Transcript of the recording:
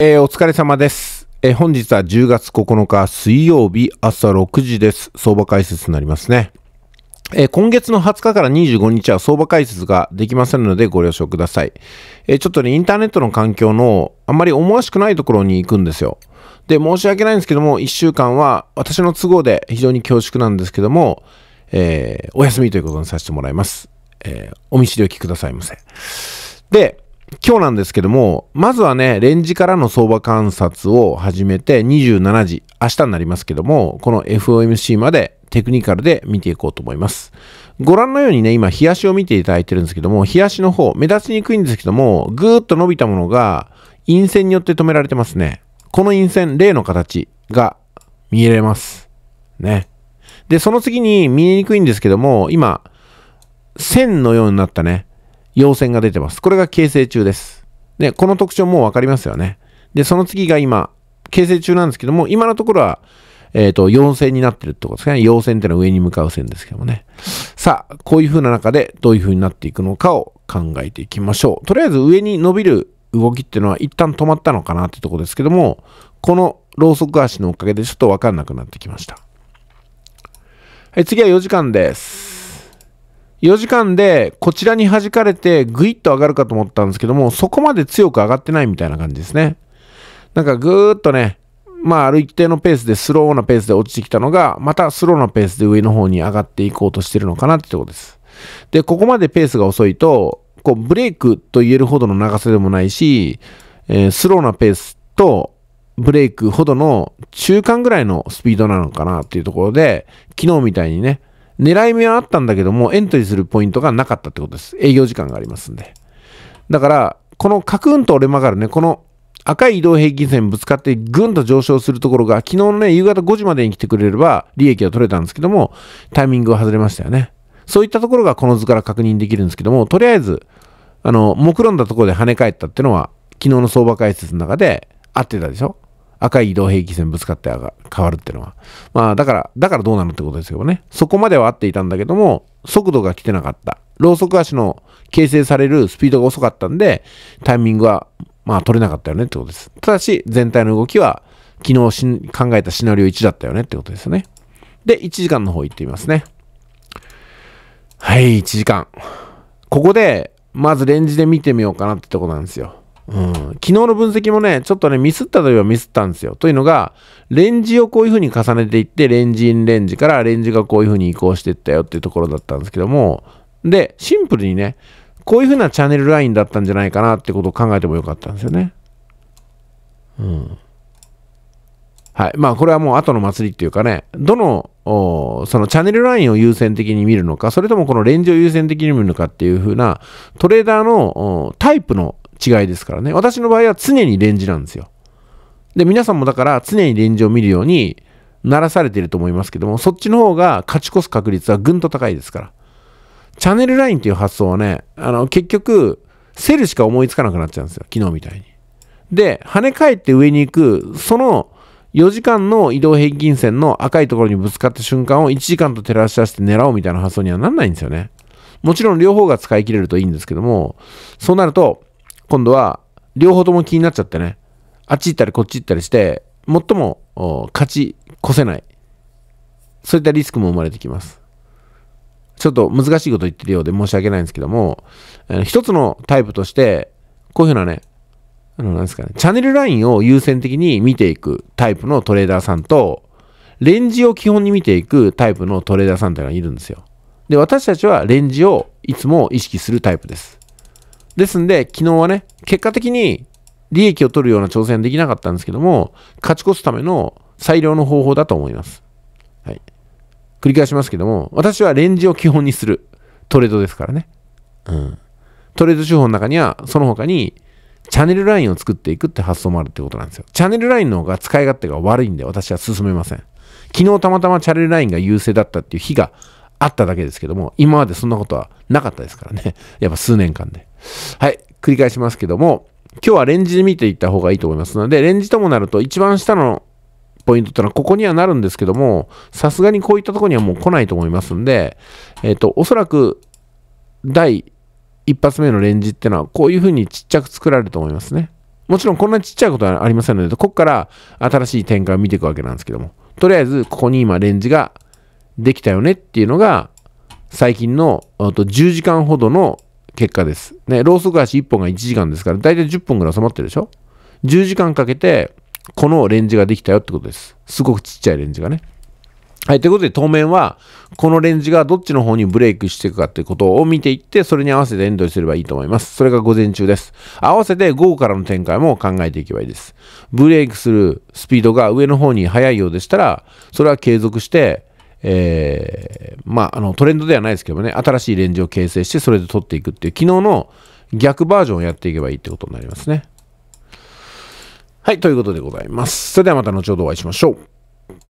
えー、お疲れ様です。えー、本日は10月9日水曜日朝6時です。相場解説になりますね。えー、今月の20日から25日は相場解説ができませんのでご了承ください。えちょっとね、インターネットの環境のあまり思わしくないところに行くんですよ。で、申し訳ないんですけども、1週間は私の都合で非常に恐縮なんですけども、えお休みということにさせてもらいます。えお見知りおきくださいませ。で、今日なんですけども、まずはね、レンジからの相場観察を始めて27時、明日になりますけども、この FOMC までテクニカルで見ていこうと思います。ご覧のようにね、今、冷やしを見ていただいてるんですけども、冷やしの方、目立ちにくいんですけども、ぐーっと伸びたものが、陰線によって止められてますね。この陰線、例の形が見えます。ね。で、その次に見えにくいんですけども、今、線のようになったね。陽線が出てます。これが形成中です。で、この特徴もう分かりますよね。で、その次が今、形成中なんですけども、今のところは、えっ、ー、と、陽線になってるってことですかね。陽線っていうのは上に向かう線ですけどもね。さあ、こういう風な中でどういう風になっていくのかを考えていきましょう。とりあえず上に伸びる動きっていうのは一旦止まったのかなってとこですけども、このロウソク足のおかげでちょっとわかんなくなってきました。はい、次は4時間です。4時間でこちらに弾かれてぐいっと上がるかと思ったんですけども、そこまで強く上がってないみたいな感じですね。なんかぐーっとね、まあ、ある一定のペースでスローなペースで落ちてきたのが、またスローなペースで上の方に上がっていこうとしてるのかなってとこです。で、ここまでペースが遅いと、こう、ブレイクと言えるほどの長さでもないし、えー、スローなペースとブレイクほどの中間ぐらいのスピードなのかなっていうところで、昨日みたいにね、狙い目はあったんだけども、エントリーするポイントがなかったってことです。営業時間がありますんで。だから、このカクンと折れ曲がるね、この赤い移動平均線ぶつかってぐんと上昇するところが、昨日のね、夕方5時までに来てくれれば利益は取れたんですけども、タイミングが外れましたよね。そういったところがこの図から確認できるんですけども、とりあえず、あの、目論んだところで跳ね返ったっていうのは、昨日の相場解説の中で合ってたでしょ赤い移動兵器線ぶつかって変わるっていうのは。まあだから、だからどうなのってことですけどね。そこまでは合っていたんだけども、速度が来てなかった。ローソク足の形成されるスピードが遅かったんで、タイミングはまあ取れなかったよねってことです。ただし、全体の動きは昨日考えたシナリオ1だったよねってことですね。で、1時間の方行ってみますね。はい、1時間。ここで、まずレンジで見てみようかなってとこなんですよ。うん、昨日の分析もね、ちょっとね、ミスったといえばミスったんですよ。というのが、レンジをこういう風に重ねていって、レンジインレンジからレンジがこういう風に移行していったよっていうところだったんですけども、で、シンプルにね、こういう風なチャンネルラインだったんじゃないかなってことを考えてもよかったんですよね。うん。はい。まあ、これはもう後の祭りっていうかね、どの、そのチャンネルラインを優先的に見るのか、それともこのレンジを優先的に見るのかっていう風な、トレーダーのタイプの違いですからね。私の場合は常にレンジなんですよ。で、皆さんもだから常にレンジを見るようにならされてると思いますけども、そっちの方が勝ち越す確率はぐんと高いですから。チャンネルラインっていう発想はね、あの、結局、セルしか思いつかなくなっちゃうんですよ。昨日みたいに。で、跳ね返って上に行く、その4時間の移動平均線の赤いところにぶつかった瞬間を1時間と照らし出して狙おうみたいな発想にはなんないんですよね。もちろん両方が使い切れるといいんですけども、そうなると、今度は両方とも気になっちゃってね、あっち行ったりこっち行ったりして、最も勝ち越せない。そういったリスクも生まれてきます。ちょっと難しいこと言ってるようで申し訳ないんですけども、一つのタイプとして、こういうふうなね、あの、なんですかね、チャンネルラインを優先的に見ていくタイプのトレーダーさんと、レンジを基本に見ていくタイプのトレーダーさんというのがいるんですよ。で、私たちはレンジをいつも意識するタイプです。ですんで、昨日はね、結果的に利益を取るような挑戦できなかったんですけども、勝ち越すための最良の方法だと思います。はい。繰り返しますけども、私はレンジを基本にするトレードですからね。うん。トレード手法の中には、その他に、チャンネルラインを作っていくって発想もあるってことなんですよ。チャンネルラインの方が使い勝手が悪いんで、私は進めません。昨日たまたまチャンネルラインが優勢だったっていう日があっただけですけども、今までそんなことはなかったですからね。やっぱ数年間で。はい、繰り返しますけども、今日はレンジで見ていった方がいいと思いますので、レンジともなると一番下のポイントってのはここにはなるんですけども、さすがにこういったとこにはもう来ないと思いますんで、えっ、ー、と、おそらく第1発目のレンジってのはこういうふうにちっちゃく作られると思いますね。もちろんこんなちっちゃいことはありませんので、ここから新しい展開を見ていくわけなんですけども、とりあえずここに今レンジができたよねっていうのが、最近の10時間ほどの結果です。ね、ローソク足1本が1時間ですから、だいたい10本ぐらい収まってるでしょ ?10 時間かけて、このレンジができたよってことです。すごくちっちゃいレンジがね。はい。ということで、当面は、このレンジがどっちの方にブレイクしていくかってことを見ていって、それに合わせてエンドにすればいいと思います。それが午前中です。合わせて午後からの展開も考えていけばいいです。ブレイクするスピードが上の方に速いようでしたら、それは継続して、えー、まあ、あの、トレンドではないですけどね、新しいレンジを形成して、それで取っていくっていう、昨日の逆バージョンをやっていけばいいってことになりますね。はい、ということでございます。それではまた後ほどお会いしましょう。